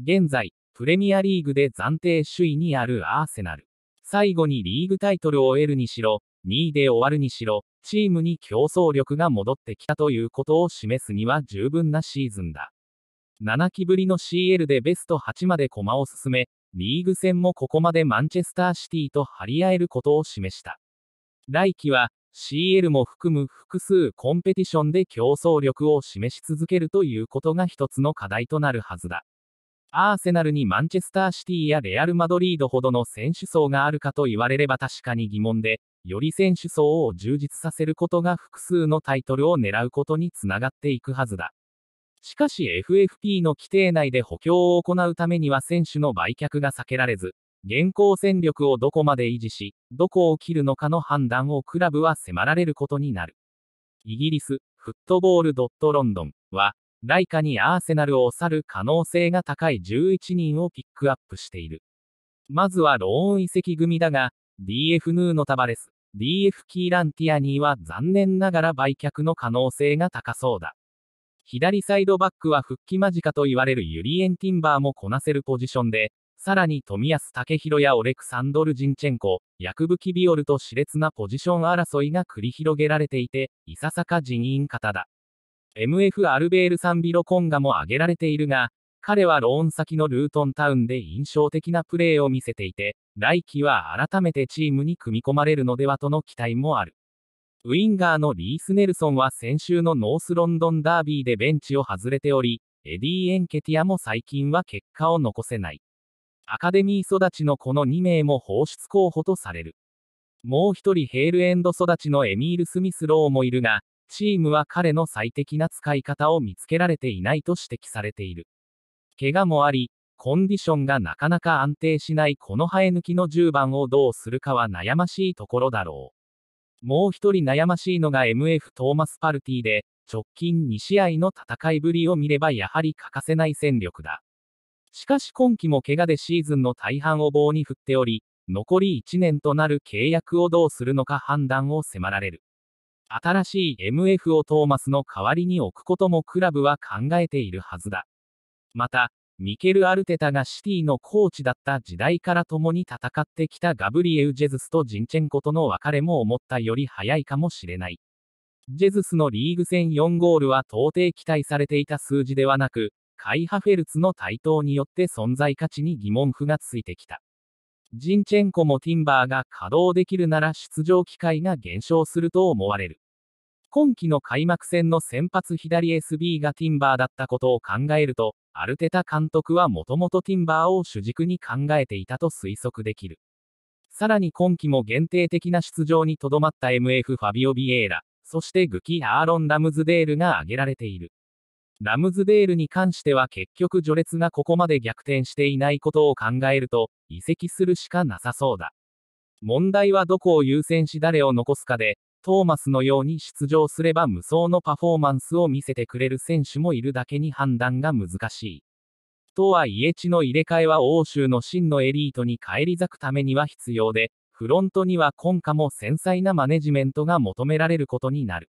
現在、プレミアリーグで暫定首位にあるアーセナル。最後にリーグタイトルを得るにしろ、2位で終わるにしろ、チームに競争力が戻ってきたということを示すには十分なシーズンだ。7期ぶりの CL でベスト8まで駒を進め、リーグ戦もここまでマンチェスターシティと張り合えることを示した。来季は CL も含む複数コンペティションで競争力を示し続けるということが一つの課題となるはずだ。アーセナルにマンチェスターシティやレアル・マドリードほどの選手層があるかと言われれば確かに疑問で、より選手層を充実させることが複数のタイトルを狙うことにつながっていくはずだ。しかし FFP の規定内で補強を行うためには選手の売却が避けられず、現行戦力をどこまで維持し、どこを切るのかの判断をクラブは迫られることになる。イギリス、フットボール・ドット・ロンドンは、ライカにアーセナルを去る可能性が高い11人をピックアップしている。まずはローン移籍組だが、DF ヌーノタバレス、DF キーランティアニーは残念ながら売却の可能性が高そうだ。左サイドバックは復帰間近と言われるユリエン・ティンバーもこなせるポジションで、さらに冨安武宏やオレクサンドル・ジンチェンコ、ヤクブキビオルと熾烈なポジション争いが繰り広げられていて、いささか人員型だ。MF アルベール・サンビロコンガも挙げられているが、彼はローン先のルートンタウンで印象的なプレーを見せていて、来季は改めてチームに組み込まれるのではとの期待もある。ウィンガーのリース・ネルソンは先週のノースロンドンダービーでベンチを外れており、エディ・エンケティアも最近は結果を残せない。アカデミー育ちのこの2名も放出候補とされる。もう一人ヘールエンド育ちのエミール・スミス・ローもいるが、チームは彼の最適な使い方を見つけられていないと指摘されている。怪我もあり、コンディションがなかなか安定しないこの生え抜きの10番をどうするかは悩ましいところだろう。もう一人悩ましいのが MF トーマス・パルティで、直近2試合の戦いぶりを見ればやはり欠かせない戦力だ。しかし今季も怪我でシーズンの大半を棒に振っており、残り1年となる契約をどうするのか判断を迫られる。新しい MF をトーマスの代わりに置くこともクラブは考えているはずだ。また、ミケル・アルテタがシティのコーチだった時代から共に戦ってきたガブリエウ・ジェズスとジンチェンコとの別れも思ったより早いかもしれない。ジェズスのリーグ戦4ゴールは到底期待されていた数字ではなく、カイハ・フェルツの台頭によって存在価値に疑問符がついてきた。ジンチェンコもティンバーが稼働できるなら出場機会が減少すると思われる。今季の開幕戦の先発左 SB がティンバーだったことを考えると、アルテタ監督はもともとティンバーを主軸に考えていたと推測できる。さらに今季も限定的な出場にとどまった MF ファビオ・ビエーラ、そしてグキ・アーロン・ラムズデールが挙げられている。ラムズデールに関しては結局序列がここまで逆転していないことを考えると、移籍するしかなさそうだ。問題はどこを優先し誰を残すかで、トーマスのように出場すれば無双のパフォーマンスを見せてくれる選手もいるだけに判断が難しい。とはいえ地の入れ替えは欧州の真のエリートに返り咲くためには必要で、フロントには今夏も繊細なマネジメントが求められることになる。